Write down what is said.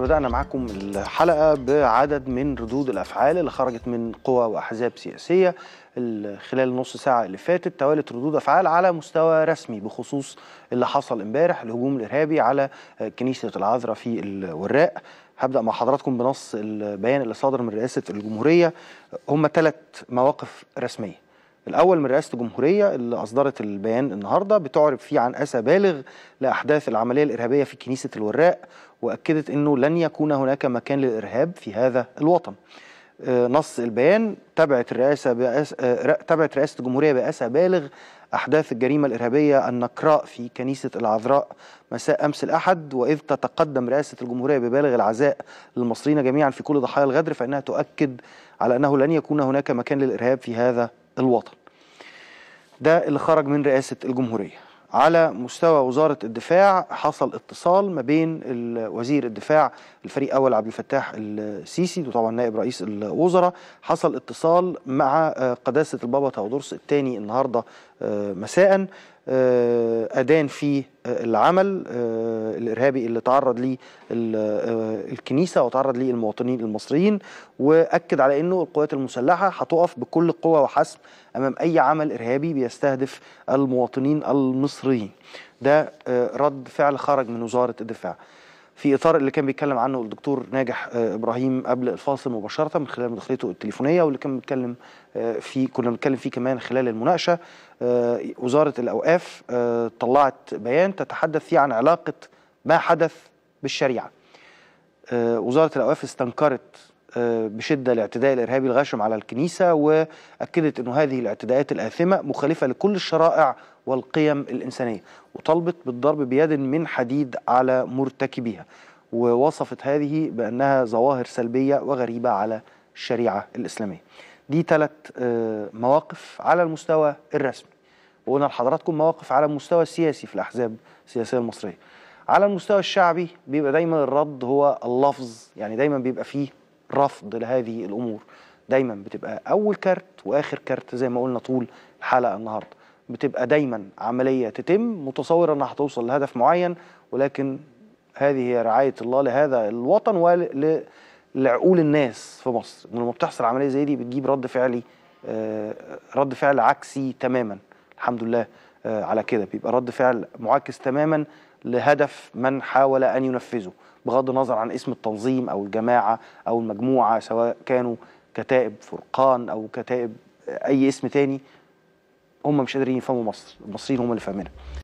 بدأنا معكم الحلقة بعدد من ردود الأفعال اللي خرجت من قوى وأحزاب سياسية خلال نص ساعة اللي فاتت توالت ردود أفعال على مستوى رسمي بخصوص اللي حصل امبارح الهجوم الإرهابي على كنيسة العذراء في الوراق هبدأ مع حضراتكم بنص البيان اللي صادر من رئاسة الجمهورية هم ثلاث مواقف رسمية الأول من رئاسة الجمهورية اللي أصدرت البيان النهاردة بتعرب فيه عن أسى بالغ لأحداث العملية الإرهابية في كنيسة الوراق وأكدت أنه لن يكون هناك مكان للإرهاب في هذا الوطن آه، نص البيان تبعت الرئاسة بأس... آه، تبعت رئاسة الجمهورية بأسى بالغ أحداث الجريمة الإرهابية النكراء في كنيسة العذراء مساء أمس الأحد وإذ تتقدم رئاسة الجمهورية ببالغ العزاء للمصريين جميعا في كل ضحايا الغدر فإنها تؤكد على أنه لن يكون هناك مكان للإرهاب في هذا الوطن ده اللي خرج من رئاسة الجمهورية على مستوى وزارة الدفاع حصل اتصال ما بين وزير الدفاع الفريق أول عبد الفتاح السيسي وطبعا نائب رئيس الوزراء حصل اتصال مع آه، قداسة البابا تاودورس الثاني النهاردة آه، مساء آه، أدان في العمل آه، الإرهابي اللي تعرض ليه آه، الكنيسة وتعرض ليه المواطنين المصريين وأكد على أنه القوات المسلحة هتقف بكل قوة وحسم أمام أي عمل إرهابي بيستهدف المواطنين المصريين ده رد فعل خرج من وزارة الدفاع في اطار اللي كان بيتكلم عنه الدكتور ناجح آه، ابراهيم قبل الفاصل مباشره من خلال مداخلته التليفونيه واللي كان بيتكلم آه، فيه كنا بنتكلم فيه كمان خلال المناقشه آه، وزاره الاوقاف طلعت بيان تتحدث فيه عن علاقه ما حدث بالشريعه وزاره الاوقاف استنكرت آه، بشدة الاعتداء الإرهابي الغاشم على الكنيسة وأكدت أن هذه الاعتداءات الآثمة مخالفة لكل الشرائع والقيم الإنسانية وطالبت بالضرب بيد من حديد على مرتكبيها ووصفت هذه بأنها ظواهر سلبية وغريبة على الشريعة الإسلامية دي ثلاث آه، مواقف على المستوى الرسمي وقلنا لحضراتكم مواقف على المستوى السياسي في الأحزاب السياسية المصرية على المستوى الشعبي بيبقى دايما الرد هو اللفظ يعني دايما بيبقى فيه رفض لهذه الامور دايما بتبقى اول كارت واخر كارت زي ما قلنا طول الحلقه النهارده بتبقى دايما عمليه تتم متصوره انها هتوصل لهدف معين ولكن هذه هي رعايه الله لهذا الوطن ولعقول الناس في مصر لما بتحصل عمليه زي دي بتجيب رد فعلي آه، رد فعل عكسي تماما الحمد لله آه، على كده بيبقى رد فعل معاكس تماما لهدف من حاول ان ينفذه بغض النظر عن اسم التنظيم أو الجماعة أو المجموعة سواء كانوا كتائب فرقان أو كتائب أي اسم تاني هم مش قادرين يفهموا مصر المصريين هم اللي فاهمينها